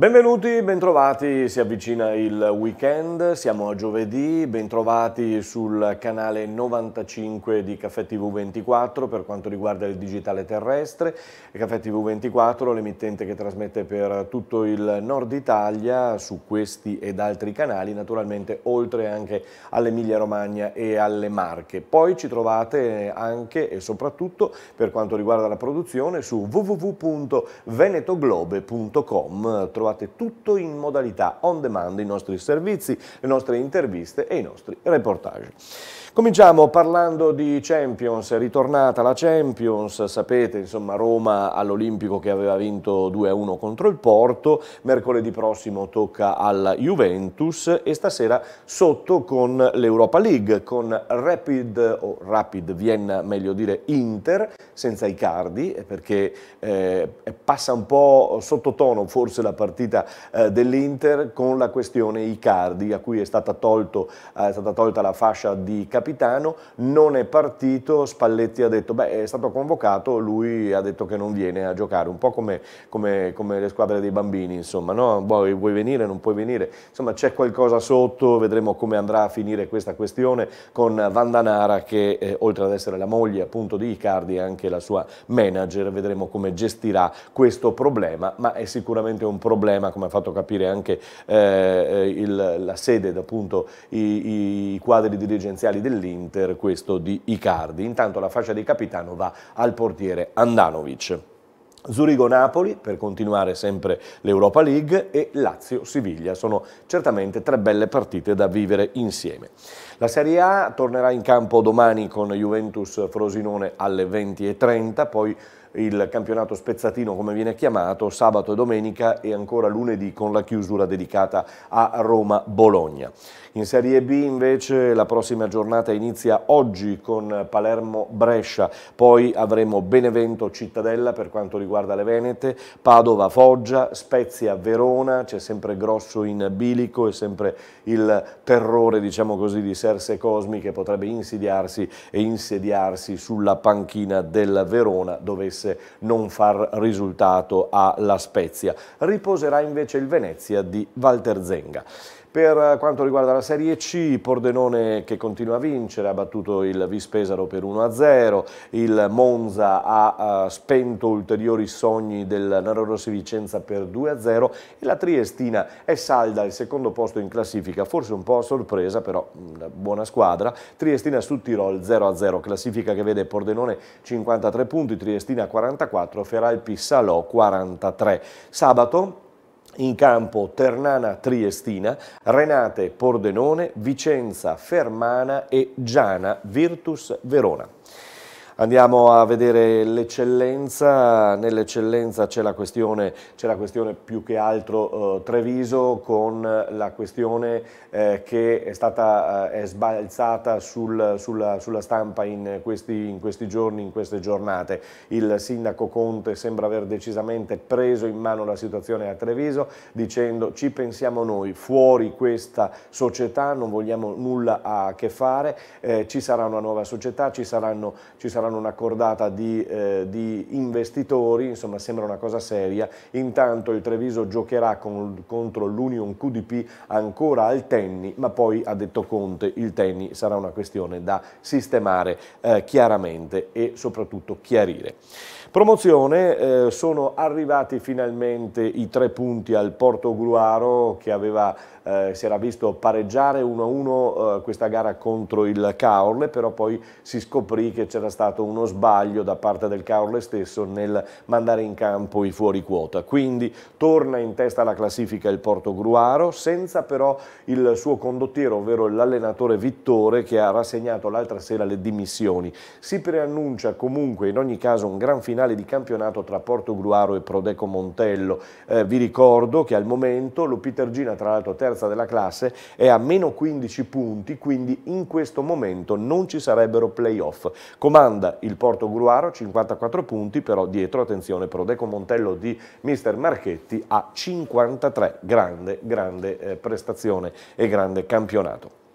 Benvenuti, bentrovati, si avvicina il weekend, siamo a giovedì, bentrovati sul canale 95 di Caffè TV24 per quanto riguarda il digitale terrestre. Caffè TV24, l'emittente che trasmette per tutto il nord Italia su questi ed altri canali, naturalmente oltre anche all'Emilia Romagna e alle Marche. Poi ci trovate anche e soprattutto per quanto riguarda la produzione su www.venetoglobe.com, trovate tutto in modalità on demand, i nostri servizi, le nostre interviste e i nostri reportage. Cominciamo parlando di Champions, è ritornata la Champions, sapete insomma Roma all'Olimpico che aveva vinto 2-1 contro il Porto, mercoledì prossimo tocca alla Juventus e stasera sotto con l'Europa League, con Rapid, o Rapid Vienna meglio dire Inter, senza i cardi eh, perché eh, passa un po' sottotono forse la partita eh, dell'Inter con la questione i cardi a cui è stata, tolto, eh, è stata tolta la fascia di capitale capitano, non è partito, Spalletti ha detto beh è stato convocato, lui ha detto che non viene a giocare, un po' come, come, come le squadre dei bambini insomma, no? Vuoi, vuoi venire, non puoi venire, insomma c'è qualcosa sotto, vedremo come andrà a finire questa questione con Vandanara che eh, oltre ad essere la moglie appunto di Icardi è anche la sua manager, vedremo come gestirà questo problema, ma è sicuramente un problema come ha fatto capire anche eh, eh il, la sede appunto i, i quadri dirigenziali dell'Inter, questo di Icardi. Intanto la fascia di capitano va al portiere Andanovic. Zurigo-Napoli per continuare sempre l'Europa League e Lazio-Siviglia sono certamente tre belle partite da vivere insieme. La Serie A tornerà in campo domani con Juventus-Frosinone alle 20.30, poi il campionato spezzatino come viene chiamato, sabato e domenica e ancora lunedì con la chiusura dedicata a Roma-Bologna. In Serie B invece la prossima giornata inizia oggi con Palermo-Brescia, poi avremo Benevento-Cittadella per quanto riguarda le Venete, Padova-Foggia, Spezia-Verona, c'è sempre Grosso in bilico e sempre il terrore diciamo così, di Serse Cosmi che potrebbe insidiarsi e insediarsi sulla panchina del Verona dovesse non far risultato alla Spezia. Riposerà invece il Venezia di Walter Zenga. Per eh, quanto riguarda la Serie C, Pordenone che continua a vincere, ha battuto il Vispesaro per 1-0, il Monza ha uh, spento ulteriori sogni del Narorossi Vicenza per 2-0 e la Triestina è salda al secondo posto in classifica, forse un po' a sorpresa però una mm, buona squadra, Triestina su Tirol 0-0, classifica che vede Pordenone 53 punti, Triestina 44, Feralpi Salò 43. Sabato in campo Ternana Triestina, Renate Pordenone, Vicenza Fermana e Giana Virtus Verona. Andiamo a vedere l'eccellenza, nell'eccellenza c'è la, la, questione più che altro eh, Treviso con la questione eh, che è stata eh, è sbalzata sul, sulla, sulla, stampa in questi, in questi, giorni, in queste giornate. Il sindaco Conte sembra aver decisamente preso in mano la situazione a Treviso dicendo ci pensiamo noi, fuori questa società non vogliamo nulla a che fare, eh, ci sarà una nuova società, ci saranno, ci saranno saranno una cordata di, eh, di, investitori, insomma sembra una cosa seria, intanto il Treviso giocherà con, contro l'Union QDP ancora al tenni, ma poi ha detto Conte il tenni sarà una questione da sistemare eh, chiaramente e soprattutto chiarire. Promozione, eh, sono arrivati finalmente i tre punti al Porto Gruaro che aveva, eh, si era visto pareggiare 1-1 eh, questa gara contro il Caorle, però poi si scoprì che c'era stato uno sbaglio da parte del Caorle stesso nel mandare in campo i fuori quota. Quindi torna in testa alla classifica il Porto Gruaro senza però il suo condottiero, ovvero l'allenatore Vittore che ha rassegnato l'altra sera le dimissioni. Si preannuncia comunque in ogni caso un gran finale finale di campionato tra Porto Gruaro e Prodeco Montello. Eh, vi ricordo che al momento lo l'Opitergina, tra l'altro terza della classe, è a meno 15 punti, quindi in questo momento non ci sarebbero playoff. Comanda il Porto Gruaro, 54 punti, però dietro, attenzione, Prodeco Montello di mister Marchetti a 53. Grande, grande eh, prestazione e grande campionato.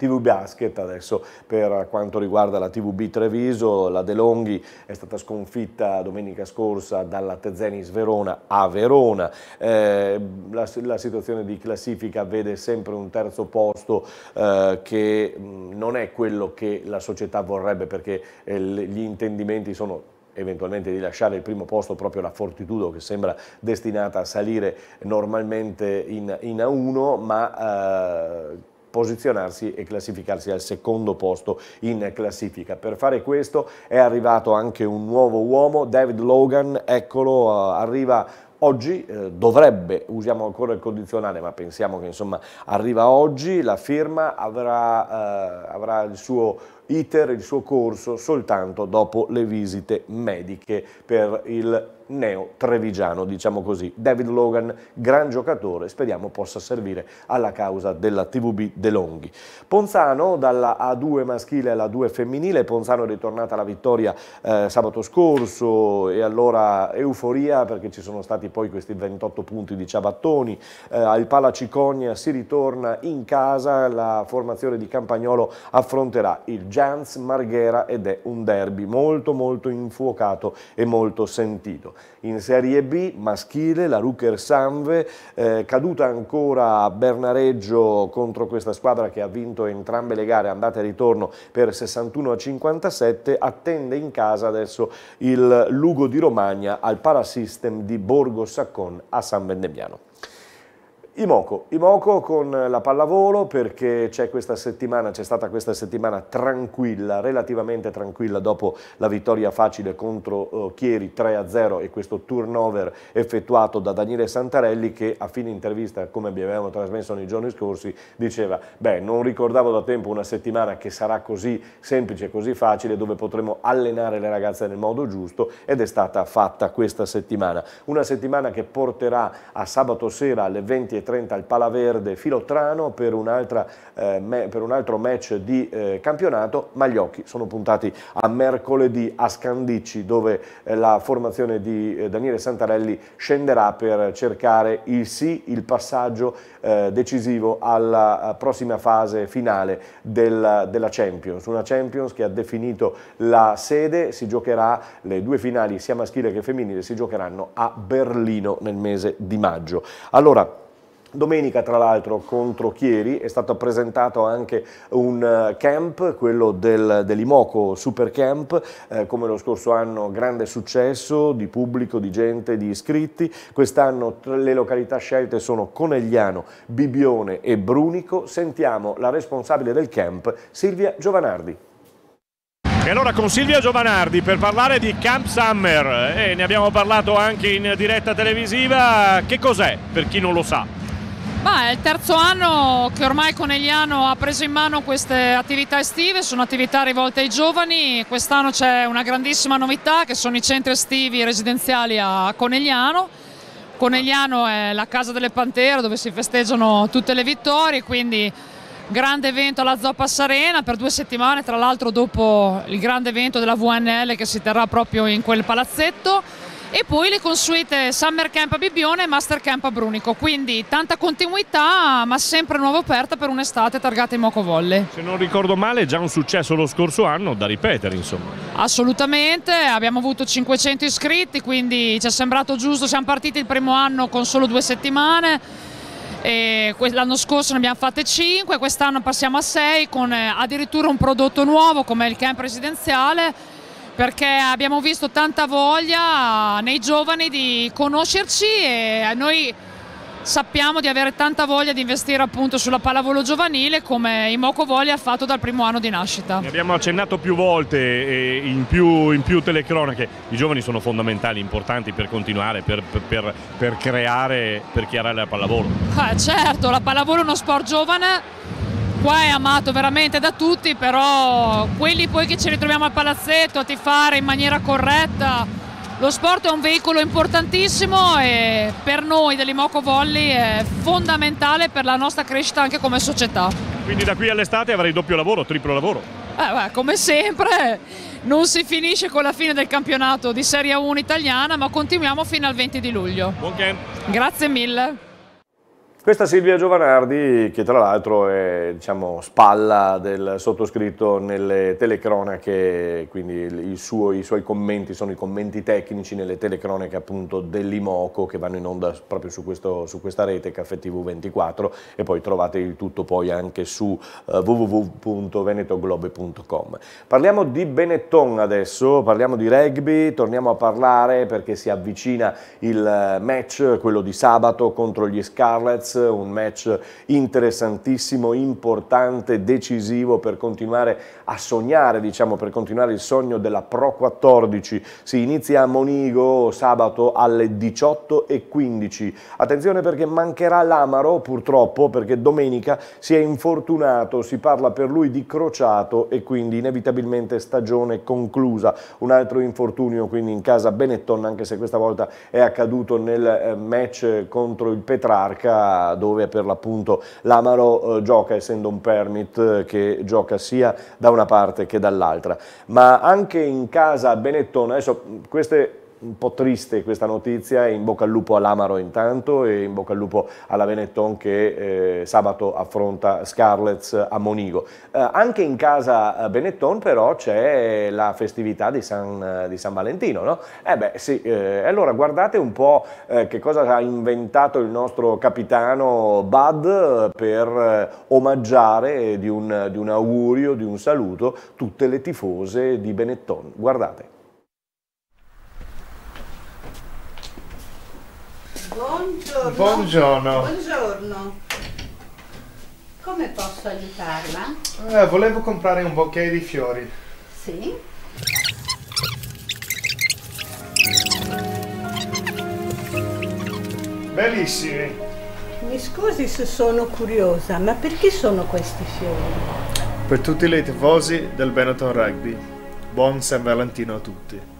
TV Basket adesso per quanto riguarda la TVB Treviso, la De Longhi è stata sconfitta domenica scorsa dalla Tezenis Verona a Verona, eh, la, la, situazione di classifica vede sempre un terzo posto eh, che non è quello che la società vorrebbe perché eh, gli intendimenti sono eventualmente di lasciare il primo posto proprio la Fortitudo che sembra destinata a salire normalmente in, in A1 ma eh, posizionarsi e classificarsi al secondo posto in classifica. Per fare questo è arrivato anche un nuovo uomo, David Logan, eccolo, eh, arriva oggi eh, dovrebbe, usiamo ancora il condizionale, ma pensiamo che insomma arriva oggi, la firma avrà, eh, avrà il suo iter, il suo corso, soltanto dopo le visite mediche per il neo trevigiano, diciamo così. David Logan, gran giocatore, speriamo possa servire alla causa della TVB De Longhi. Ponzano dalla A2 maschile alla A2 femminile, Ponzano è ritornata alla vittoria eh, sabato scorso e allora euforia perché ci sono stati poi questi 28 punti di Ciabattoni, eh, al Pala Cicogna si ritorna in casa, la formazione di Campagnolo affronterà il Giacomo Jans Marghera ed è un derby molto molto infuocato e molto sentito. In Serie B maschile la Rucker Sanve, eh, caduta ancora a Bernareggio contro questa squadra che ha vinto entrambe le gare andate e ritorno per 61 a 57, attende in casa adesso il Lugo di Romagna al Parasystem di Borgo Saccon a San Vennebiano. Imoco, Imoco con la pallavolo perché c'è stata questa settimana tranquilla, relativamente tranquilla dopo la vittoria facile contro eh, Chieri 3-0 e questo turnover effettuato da Daniele Santarelli che a fine intervista, come abbiamo trasmesso nei giorni scorsi, diceva beh non ricordavo da tempo una settimana che sarà così semplice, così facile dove potremo allenare le ragazze nel modo giusto ed è stata fatta questa settimana. Una settimana che porterà a sabato sera alle 20 20.30 al Palaverde Filottrano per, eh, me, per, un altro match di eh, campionato, ma gli occhi sono puntati a mercoledì a Scandicci dove eh, la formazione di eh, Daniele Santarelli scenderà per cercare il sì, il passaggio eh, decisivo alla eh, prossima fase finale del, della Champions, una Champions che ha definito la sede, si giocherà le due finali sia maschile che femminile, si giocheranno a Berlino nel mese di maggio. Allora, Domenica tra l'altro contro Chieri è stato presentato anche un eh, camp, quello del, dell'Imoco Super Camp, eh, come lo scorso anno grande successo di pubblico, di gente, di iscritti. Quest'anno le località scelte sono Conegliano, Bibione e Brunico. Sentiamo la responsabile del camp, Silvia Giovanardi. E allora con Silvia Giovanardi per parlare di Camp Summer, e ne abbiamo parlato anche in diretta televisiva, che cos'è per chi non lo sa? Bah, è il terzo anno che ormai Conegliano ha preso in mano queste attività estive, sono attività rivolte ai giovani, quest'anno c'è una grandissima novità che sono i centri estivi residenziali a Conegliano. Conegliano è la casa delle Pantere dove si festeggiano tutte le vittorie, quindi grande evento alla Zoppa Sarena per due settimane, tra l'altro dopo il grande evento della VNL che si terrà proprio in quel palazzetto e poi le consuete Summer Camp a Bibbione e Master Camp a Brunico, quindi tanta continuità ma sempre nuova aperta per un'estate targata in moco volle. Se non ricordo male è già un successo lo scorso anno da ripetere insomma. Assolutamente, abbiamo avuto 500 iscritti quindi ci è sembrato giusto, siamo partiti il primo anno con solo due settimane l'anno scorso ne abbiamo fatte 5, quest'anno passiamo a 6 con eh, addirittura un prodotto nuovo come il camp residenziale perché abbiamo visto tanta voglia nei giovani di conoscerci e noi sappiamo di avere tanta voglia di investire appunto sulla pallavolo giovanile come Imoco Voglia ha fatto dal primo anno di nascita. Ne abbiamo accennato più volte in più, in più telecronache, i giovani sono fondamentali, importanti per continuare, per, per, per creare, per chiarare la pallavolo. Ah, certo, la pallavolo è uno sport giovane qua è amato veramente da tutti, però quelli poi che ci ritroviamo al palazzetto a tifare in maniera corretta, lo sport è un veicolo importantissimo e per noi dell'Imoco Volley è fondamentale per la nostra crescita anche come società. Quindi da qui all'estate avrai doppio lavoro, triplo lavoro? Eh, beh, come sempre non si finisce con la fine del campionato di Serie 1 italiana, ma continuiamo fino al 20 di luglio. Buon camp. Grazie mille. Questa Silvia Giovanardi, che tra l'altro è diciamo, spalla del sottoscritto nelle telecronache, quindi suo, i suoi commenti sono i commenti tecnici nelle telecronache appunto dell'Imoco che vanno in onda proprio su, questo, su questa rete Caffè TV24 e poi trovate il tutto poi anche su eh, www.venetoglobe.com. Parliamo di Benetton adesso, parliamo di rugby, torniamo a parlare perché si avvicina il eh, match, quello di sabato contro gli Scarlets Diaz, un match interessantissimo, importante, decisivo per continuare a sognare, diciamo, per continuare il sogno della Pro 14. Si inizia a Monigo sabato alle 18.15. Attenzione perché mancherà l'Amaro purtroppo perché domenica si è infortunato, si parla per lui di crociato e quindi inevitabilmente stagione conclusa. Un altro infortunio quindi in casa Benetton anche se questa volta è accaduto nel eh, match contro il Petrarca dove per l'appunto l'Amaro eh, gioca essendo un permit eh, che gioca sia da una parte che dall'altra ma anche in casa a Benetton adesso queste un po' triste questa notizia, in bocca al lupo all'Amaro intanto e in bocca al lupo alla Benetton che eh, sabato affronta Scarlets a Monigo. Eh, anche in casa eh, Benetton però c'è la festività di San, di San, Valentino, no? Eh beh sì, eh, allora guardate un po' eh, che cosa ha inventato il nostro capitano Bud eh, per omaggiare di un, di un augurio, di un saluto, tutte le tifose di Benetton. Guardate. Buongiorno. Buongiorno. Buongiorno. Come posso aiutarla? Eh, volevo comprare un bouquet di fiori. Sì. Bellissimi. Mi scusi se sono curiosa, ma perché sono questi fiori? Per tutti i tifosi del Benetton Rugby. Buon San Valentino a tutti.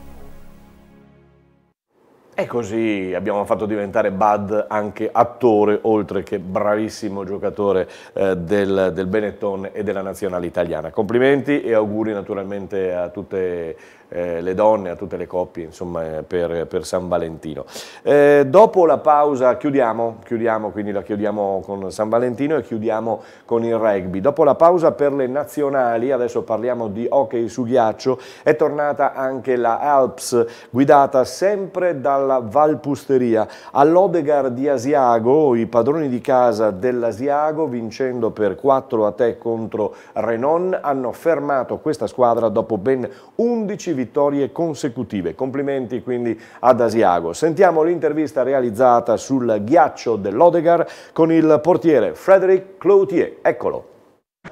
E così abbiamo fatto diventare Bud anche attore, oltre che bravissimo giocatore eh, del, del, Benetton e della nazionale italiana. Complimenti e auguri naturalmente a tutte eh, le donne, a tutte le coppie insomma, eh, per, per San Valentino. Eh, dopo la pausa chiudiamo, chiudiamo, quindi la chiudiamo con San Valentino e chiudiamo con il rugby. Dopo la pausa per le nazionali, adesso parliamo di hockey su ghiaccio, è tornata anche la Alps guidata sempre dal alla Valpusteria. All'Odegar di Asiago, i padroni di casa dell'Asiago, vincendo per 4 a 3 contro Renon, hanno fermato questa squadra dopo ben 11 vittorie consecutive. Complimenti quindi ad Asiago. Sentiamo l'intervista realizzata sul ghiaccio dell'Odegar con il portiere Frederic Cloutier. Eccolo.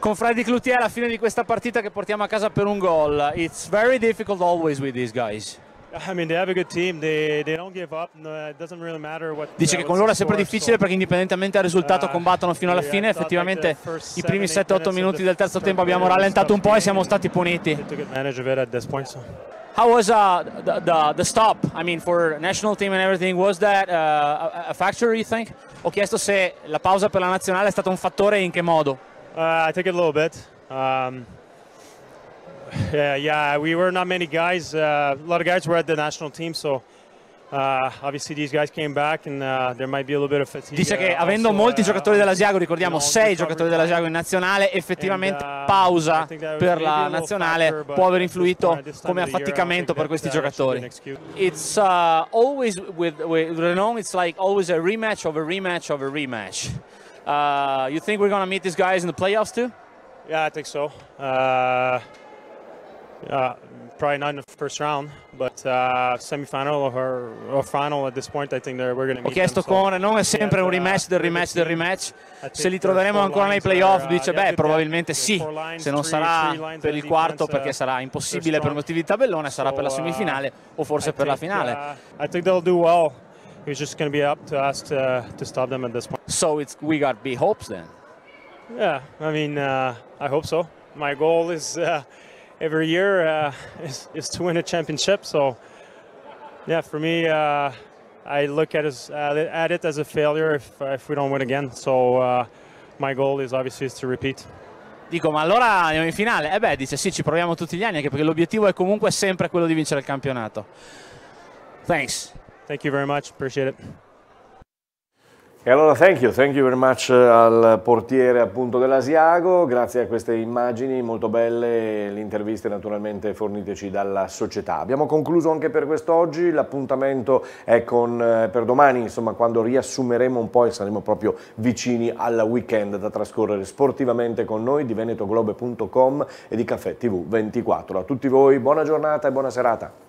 Con Freddy Cloutier alla fine di questa partita che portiamo a casa per un gol. It's very difficult always with these guys. Dice che con loro è sempre difficile perché indipendentemente dal risultato ah, combattono fino alla fine. Effettivamente i primi 7-8 minuti del terzo tempo abbiamo rallentato un po' e siamo stati puniti. How was uh, the, the, the stop? I mean, for national team and everything, was that uh, a factor, you think? Ho chiesto se la pausa per la nazionale è stato un fattore e in che modo. Uh, I take a little bit. Um, Yeah, yeah, we were not many guys. Uh, a lot of guys were at the national team, so Uh, and, uh, fatigue, Dice che uh, avendo molti uh, giocatori della Siago, ricordiamo sei giocatori della in nazionale, effettivamente uh, pausa per la nazionale factor, può aver influito come affaticamento per questi uh, giocatori. It's always with, with Renault, it's like always a rematch of a rematch of a rematch. Uh, you think we're gonna meet these guys in the playoffs too? Yeah, I think so. Uh, Uh, probably not in the first round, but uh, semifinal or, or final at this point, I think we're going to Ho chiesto them, con, so. non è sempre un rematch uh, del rematch del rematch, se li troveremo ancora nei playoff, are, uh, dice, yeah, beh, probabilmente sì, lines, se non three, sarà three per il quarto defense, perché uh, sarà impossibile per motivi di tabellone, sarà so, per la semifinale uh, o forse I per think, la finale. Uh, I think they'll do well. It's just going to be up to us to, to stop them at this point. So it's, we got big hopes then? Yeah, I mean, I hope so. My goal is every year uh, is, is to win a championship. So, yeah, for me, uh, I look at, as, uh, at it as a failure if, uh, if we don't win again. So, uh, my goal is obviously is to repeat. Dico, ma allora andiamo in finale? Eh beh, dice sì, ci proviamo tutti gli anni, anche perché l'obiettivo è comunque sempre quello di vincere il campionato. Thanks. Thank you very much, appreciate it. E allora thank you, thank you very much eh, al portiere appunto dell'Asiago, grazie a queste immagini molto belle, le interviste naturalmente forniteci dalla società. Abbiamo concluso anche per quest'oggi, l'appuntamento è con, eh, per domani, insomma quando riassumeremo un po' e saremo proprio vicini al weekend da trascorrere sportivamente con noi di venetoglobe.com e di Caffè TV24. A tutti voi buona giornata e buona serata.